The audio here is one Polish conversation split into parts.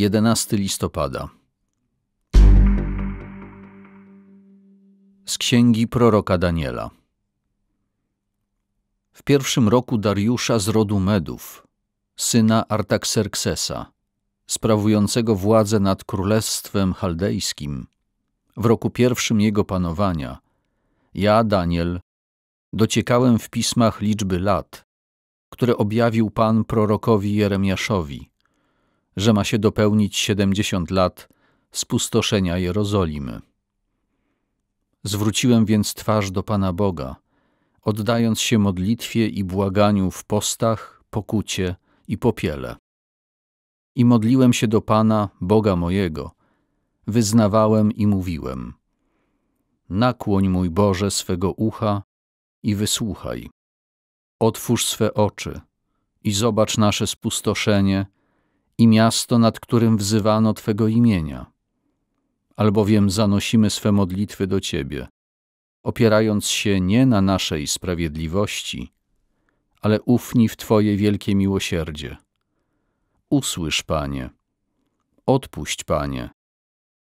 11 listopada. Z księgi proroka Daniela. W pierwszym roku Dariusza z rodu Medów, syna Artaxerxesa, sprawującego władzę nad królestwem chaldejskim, w roku pierwszym jego panowania, ja, Daniel, dociekałem w pismach liczby lat, które objawił Pan prorokowi Jeremiaszowi, że ma się dopełnić siedemdziesiąt lat spustoszenia Jerozolimy. Zwróciłem więc twarz do Pana Boga, oddając się modlitwie i błaganiu w postach, pokucie i popiele. I modliłem się do Pana, Boga mojego, wyznawałem i mówiłem: Nakłoń, mój Boże, swego ucha i wysłuchaj. Otwórz swe oczy i zobacz nasze spustoszenie i miasto, nad którym wzywano Twego imienia. Albowiem zanosimy swe modlitwy do Ciebie, opierając się nie na naszej sprawiedliwości, ale ufni w Twoje wielkie miłosierdzie. Usłysz, Panie. Odpuść, Panie.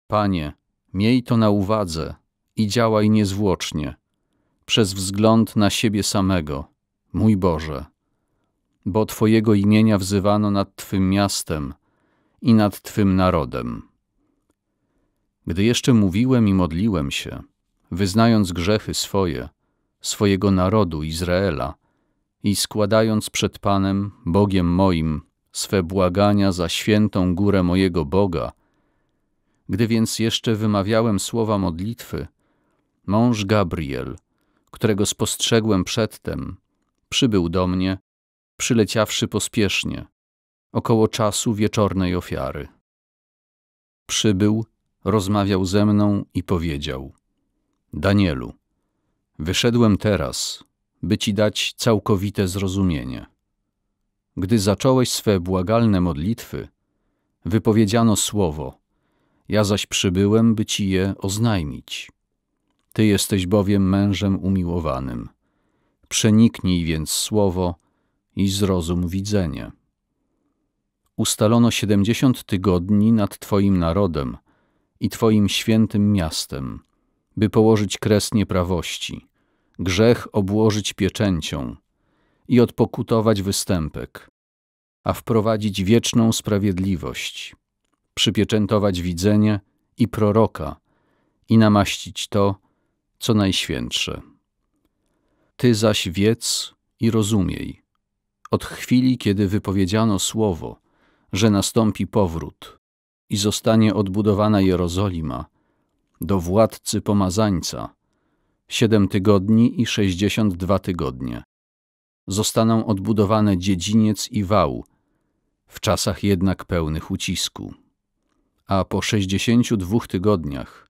Panie, miej to na uwadze i działaj niezwłocznie, przez wzgląd na siebie samego, mój Boże bo Twojego imienia wzywano nad Twym miastem i nad Twym narodem. Gdy jeszcze mówiłem i modliłem się, wyznając grzechy swoje, swojego narodu Izraela i składając przed Panem, Bogiem moim, swe błagania za świętą górę mojego Boga, gdy więc jeszcze wymawiałem słowa modlitwy, mąż Gabriel, którego spostrzegłem przedtem, przybył do mnie przyleciawszy pospiesznie, około czasu wieczornej ofiary. Przybył, rozmawiał ze mną i powiedział: Danielu, wyszedłem teraz, by ci dać całkowite zrozumienie. Gdy zacząłeś swe błagalne modlitwy, wypowiedziano słowo, ja zaś przybyłem, by ci je oznajmić. Ty jesteś bowiem mężem umiłowanym. Przeniknij więc słowo, i zrozum widzenie. Ustalono siedemdziesiąt tygodni nad Twoim narodem i Twoim świętym miastem, by położyć kres nieprawości, grzech obłożyć pieczęcią i odpokutować występek, a wprowadzić wieczną sprawiedliwość, przypieczętować widzenie i proroka i namaścić to, co najświętsze. Ty zaś wiedz i rozumiej, od chwili, kiedy wypowiedziano słowo, że nastąpi powrót i zostanie odbudowana Jerozolima, do władcy pomazańca, siedem tygodni i sześćdziesiąt dwa tygodnie. Zostaną odbudowane dziedziniec i wał, w czasach jednak pełnych ucisku. A po sześćdziesięciu dwóch tygodniach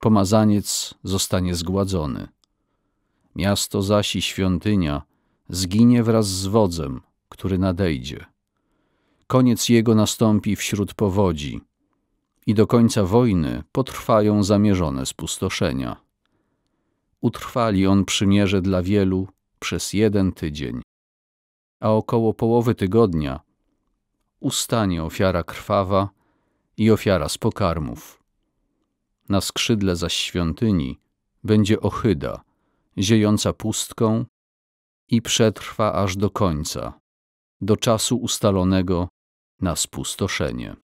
pomazaniec zostanie zgładzony. Miasto zaś i świątynia – zginie wraz z wodzem, który nadejdzie. Koniec jego nastąpi wśród powodzi i do końca wojny potrwają zamierzone spustoszenia. Utrwali on przymierze dla wielu przez jeden tydzień, a około połowy tygodnia ustanie ofiara krwawa i ofiara z pokarmów. Na skrzydle zaś świątyni będzie ohyda, ziejąca pustką i przetrwa aż do końca, do czasu ustalonego na spustoszenie.